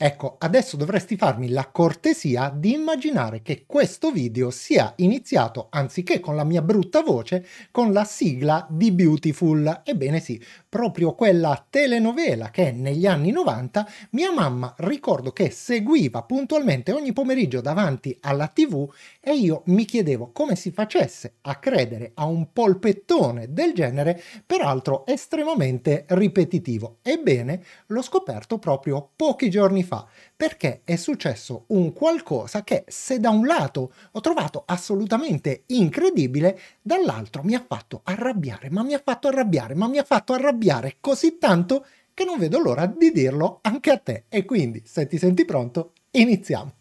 Ecco, adesso dovresti farmi la cortesia di immaginare che questo video sia iniziato, anziché con la mia brutta voce, con la sigla di Beautiful. Ebbene sì, proprio quella telenovela che negli anni 90 mia mamma ricordo che seguiva puntualmente ogni pomeriggio davanti alla tv e io mi chiedevo come si facesse a credere a un polpettone del genere, peraltro estremamente ripetitivo. Ebbene, l'ho scoperto proprio pochi giorni fa fa, perché è successo un qualcosa che se da un lato ho trovato assolutamente incredibile, dall'altro mi ha fatto arrabbiare, ma mi ha fatto arrabbiare, ma mi ha fatto arrabbiare così tanto che non vedo l'ora di dirlo anche a te. E quindi, se ti senti pronto, iniziamo.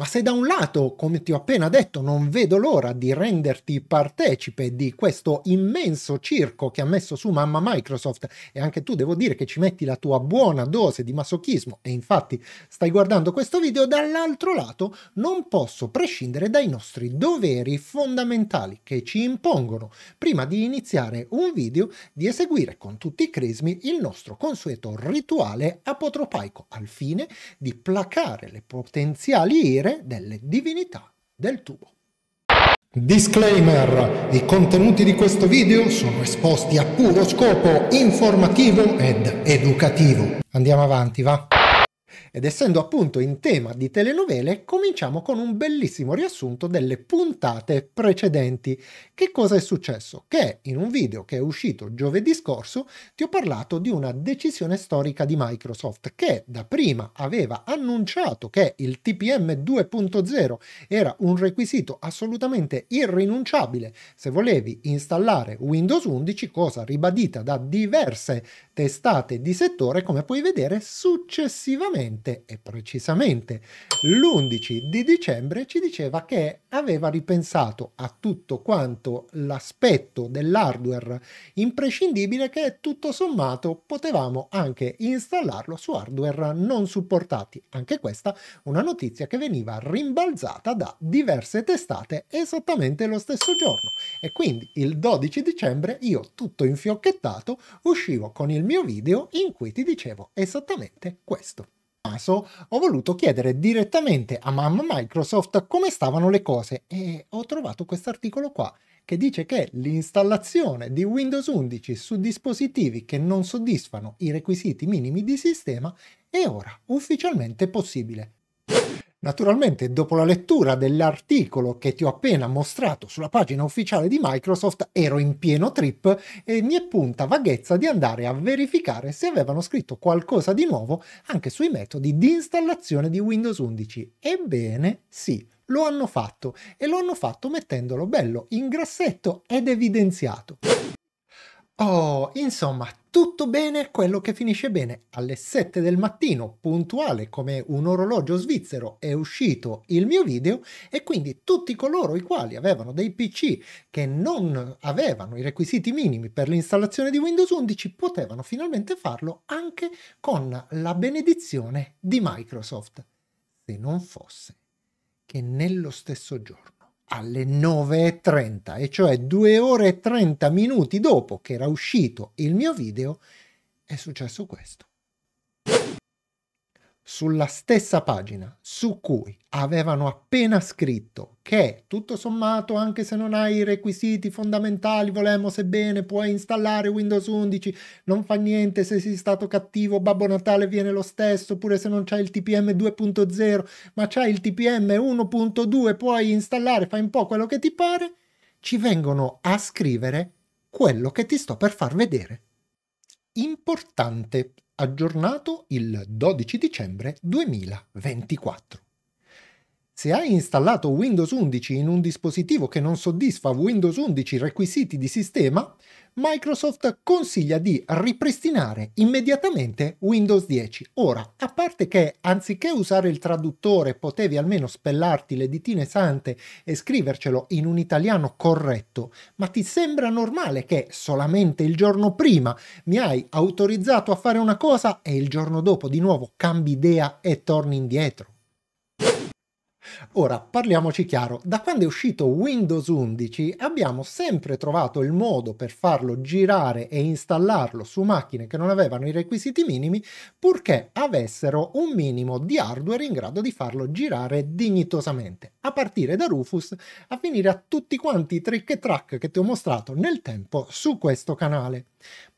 Ma se da un lato, come ti ho appena detto, non vedo l'ora di renderti partecipe di questo immenso circo che ha messo su mamma Microsoft e anche tu devo dire che ci metti la tua buona dose di masochismo e infatti stai guardando questo video, dall'altro lato non posso prescindere dai nostri doveri fondamentali che ci impongono prima di iniziare un video di eseguire con tutti i crismi il nostro consueto rituale apotropaico al fine di placare le potenziali ire parlare delle divinità del tubo. Disclaimer! I contenuti di questo video sono esposti a puro scopo informativo ed educativo. Andiamo avanti, va? Ed essendo appunto in tema di telenovele, cominciamo con un bellissimo riassunto delle puntate precedenti. Che cosa è successo? Che in un video che è uscito giovedì scorso ti ho parlato di una decisione storica di Microsoft che da prima aveva annunciato che il TPM 2.0 era un requisito assolutamente irrinunciabile se volevi installare Windows 11, cosa ribadita da diverse testate di settore, come puoi vedere successivamente esattamente e precisamente l'11 di dicembre ci diceva che aveva ripensato a tutto quanto l'aspetto dell'hardware imprescindibile che tutto sommato potevamo anche installarlo su hardware non supportati. Anche questa una notizia che veniva rimbalzata da diverse testate esattamente lo stesso giorno e quindi il 12 dicembre io tutto infiocchettato uscivo con il mio video in cui ti dicevo esattamente questo caso ho voluto chiedere direttamente a mamma Microsoft come stavano le cose e ho trovato questo articolo qua che dice che l'installazione di Windows 11 su dispositivi che non soddisfano i requisiti minimi di sistema è ora ufficialmente possibile. Naturalmente, dopo la lettura dell'articolo che ti ho appena mostrato sulla pagina ufficiale di Microsoft, ero in pieno trip e mi è punta vaghezza di andare a verificare se avevano scritto qualcosa di nuovo anche sui metodi di installazione di Windows 11. Ebbene, sì, lo hanno fatto e lo hanno fatto mettendolo bello in grassetto ed evidenziato. Oh, insomma, tutto bene quello che finisce bene. Alle 7 del mattino, puntuale come un orologio svizzero, è uscito il mio video e quindi tutti coloro i quali avevano dei PC che non avevano i requisiti minimi per l'installazione di Windows 11 potevano finalmente farlo anche con la benedizione di Microsoft. Se non fosse che nello stesso giorno alle 9.30, e cioè 2 ore e 30 minuti dopo che era uscito il mio video, è successo questo sulla stessa pagina su cui avevano appena scritto che tutto sommato anche se non hai i requisiti fondamentali volemmo sebbene puoi installare Windows 11 non fa niente se sei stato cattivo Babbo Natale viene lo stesso oppure se non c'hai il TPM 2.0 ma c'hai il TPM 1.2 puoi installare fai un po' quello che ti pare ci vengono a scrivere quello che ti sto per far vedere importante aggiornato il 12 dicembre 2024. Se hai installato Windows 11 in un dispositivo che non soddisfa Windows 11 requisiti di sistema, Microsoft consiglia di ripristinare immediatamente Windows 10. Ora, a parte che anziché usare il traduttore potevi almeno spellarti le ditine sante e scrivercelo in un italiano corretto, ma ti sembra normale che solamente il giorno prima mi hai autorizzato a fare una cosa e il giorno dopo di nuovo cambi idea e torni indietro? Ora, parliamoci chiaro, da quando è uscito Windows 11 abbiamo sempre trovato il modo per farlo girare e installarlo su macchine che non avevano i requisiti minimi, purché avessero un minimo di hardware in grado di farlo girare dignitosamente, a partire da Rufus a finire a tutti quanti i trick e track che ti ho mostrato nel tempo su questo canale.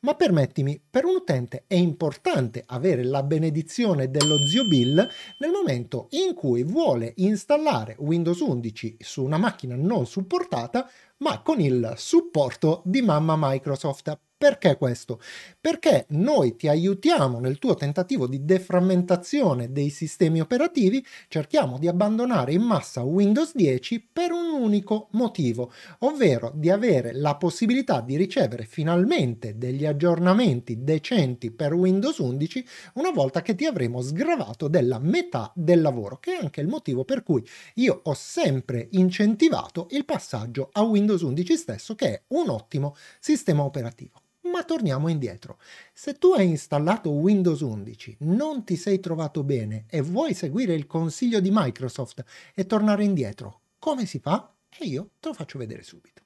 Ma permettimi, per un utente è importante avere la benedizione dello zio Bill nel momento in cui vuole installare Windows 11 su una macchina non supportata, ma con il supporto di mamma Microsoft. Perché questo? Perché noi ti aiutiamo nel tuo tentativo di deframmentazione dei sistemi operativi, cerchiamo di abbandonare in massa Windows 10 per un unico motivo, ovvero di avere la possibilità di ricevere finalmente degli aggiornamenti decenti per Windows 11 una volta che ti avremo sgravato della metà del lavoro, che è anche il motivo per cui io ho sempre incentivato il passaggio a Windows 11 stesso, che è un ottimo sistema operativo ma torniamo indietro. Se tu hai installato Windows 11, non ti sei trovato bene e vuoi seguire il consiglio di Microsoft e tornare indietro, come si fa? E io te lo faccio vedere subito.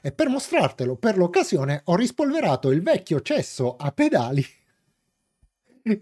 E per mostrartelo, per l'occasione, ho rispolverato il vecchio cesso a pedali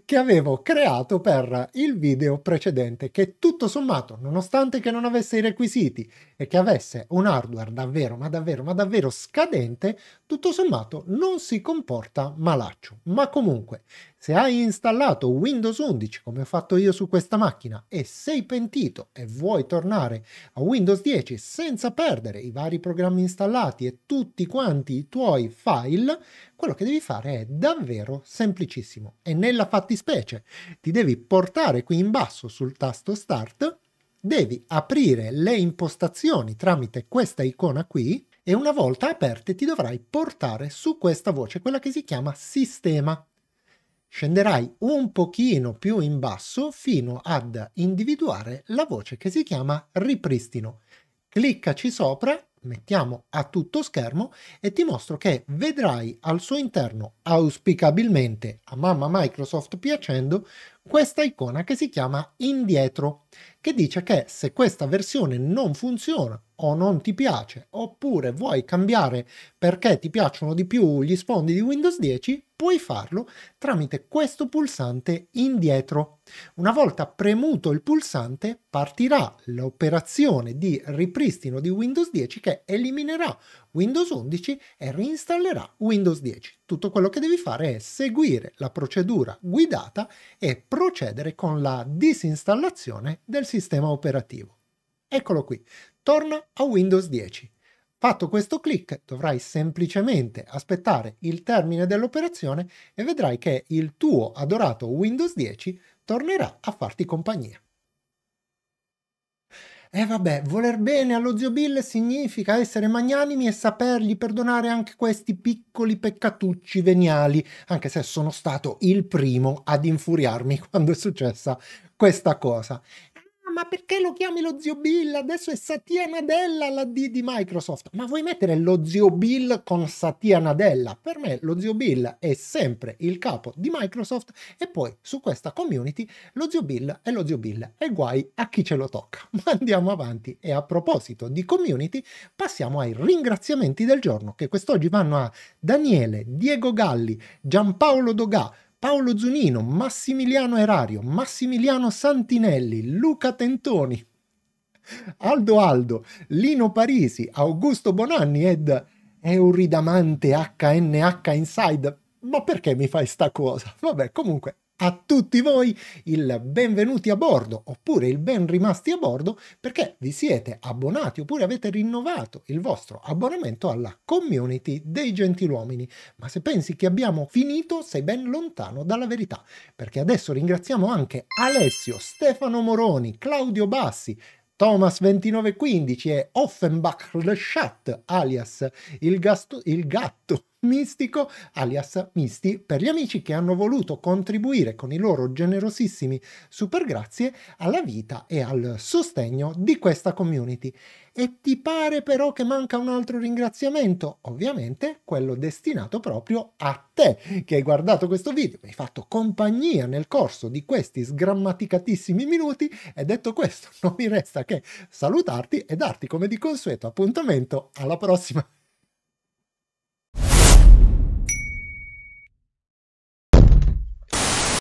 che avevo creato per il video precedente che tutto sommato, nonostante che non avesse i requisiti e che avesse un hardware davvero, ma davvero, ma davvero scadente, tutto sommato non si comporta malaccio. Ma comunque, se hai installato Windows 11 come ho fatto io su questa macchina e sei pentito e vuoi tornare a Windows 10 senza perdere i vari programmi installati e tutti quanti i tuoi file, quello che devi fare è davvero semplicissimo e nella fattispecie ti devi portare qui in basso sul tasto Start, devi aprire le impostazioni tramite questa icona qui e una volta aperte ti dovrai portare su questa voce, quella che si chiama sistema Scenderai un pochino più in basso fino ad individuare la voce che si chiama ripristino. Cliccaci sopra, mettiamo a tutto schermo e ti mostro che vedrai al suo interno, auspicabilmente a mamma Microsoft piacendo, questa icona che si chiama indietro, che dice che se questa versione non funziona o non ti piace, oppure vuoi cambiare perché ti piacciono di più gli sfondi di Windows 10, puoi farlo tramite questo pulsante indietro. Una volta premuto il pulsante partirà l'operazione di ripristino di Windows 10 che eliminerà Windows 11 e reinstallerà Windows 10. Tutto quello che devi fare è seguire la procedura guidata e procedere con la disinstallazione del sistema operativo. Eccolo qui. Torna a Windows 10. Fatto questo clic dovrai semplicemente aspettare il termine dell'operazione e vedrai che il tuo adorato Windows 10 tornerà a farti compagnia. E eh vabbè, voler bene allo zio Bill significa essere magnanimi e sapergli perdonare anche questi piccoli peccatucci veniali, anche se sono stato il primo ad infuriarmi quando è successa questa cosa. Ah, ma perché lo chiami lo zio Bill? Adesso è Satya Nadella la D di Microsoft. Ma vuoi mettere lo zio Bill con Satya Nadella? Per me lo zio Bill è sempre il capo di Microsoft e poi su questa community lo zio Bill è lo zio Bill e guai a chi ce lo tocca. Ma andiamo avanti e a proposito di community passiamo ai ringraziamenti del giorno che quest'oggi vanno a Daniele, Diego Galli, Giampaolo Dogà, Paolo Zunino, Massimiliano Erario, Massimiliano Santinelli, Luca Tentoni, Aldo Aldo, Lino Parisi, Augusto Bonanni ed Euridamante HNH Inside. Ma perché mi fai sta cosa? Vabbè, comunque, a tutti voi il benvenuti a bordo oppure il ben rimasti a bordo perché vi siete abbonati oppure avete rinnovato il vostro abbonamento alla community dei gentiluomini. Ma se pensi che abbiamo finito sei ben lontano dalla verità perché adesso ringraziamo anche Alessio, Stefano Moroni, Claudio Bassi, Thomas 2915 e Offenbach Le Chat alias il, gasto, il gatto Mistico, alias Misti, per gli amici che hanno voluto contribuire con i loro generosissimi super grazie alla vita e al sostegno di questa community. E ti pare però che manca un altro ringraziamento? Ovviamente quello destinato proprio a te che hai guardato questo video, mi hai fatto compagnia nel corso di questi sgrammaticatissimi minuti e detto questo non mi resta che salutarti e darti come di consueto appuntamento alla prossima.